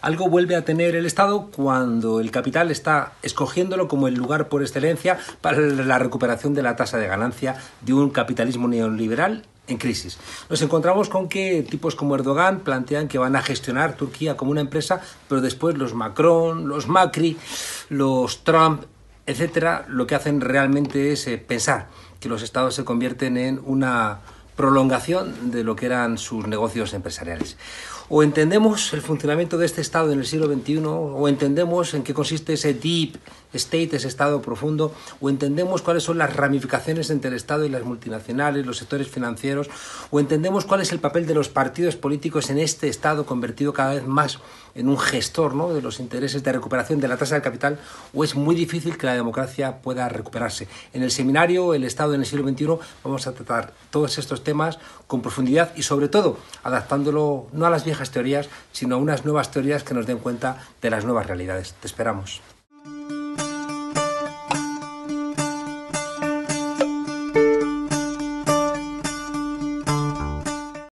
Algo vuelve a tener el Estado cuando el capital está escogiéndolo como el lugar por excelencia para la recuperación de la tasa de ganancia de un capitalismo neoliberal en crisis. Nos encontramos con que tipos como Erdogan plantean que van a gestionar Turquía como una empresa, pero después los Macron, los Macri, los Trump, etcétera, lo que hacen realmente es eh, pensar que los estados se convierten en una prolongación de lo que eran sus negocios empresariales. O entendemos el funcionamiento de este Estado en el siglo XXI, o entendemos en qué consiste ese deep state, ese Estado profundo, o entendemos cuáles son las ramificaciones entre el Estado y las multinacionales, los sectores financieros, o entendemos cuál es el papel de los partidos políticos en este Estado convertido cada vez más en un gestor ¿no? de los intereses de recuperación de la tasa del capital, o es muy difícil que la democracia pueda recuperarse. En el seminario El Estado en el siglo XXI vamos a tratar todos estos temas temas con profundidad y sobre todo adaptándolo no a las viejas teorías, sino a unas nuevas teorías que nos den cuenta de las nuevas realidades. Te esperamos.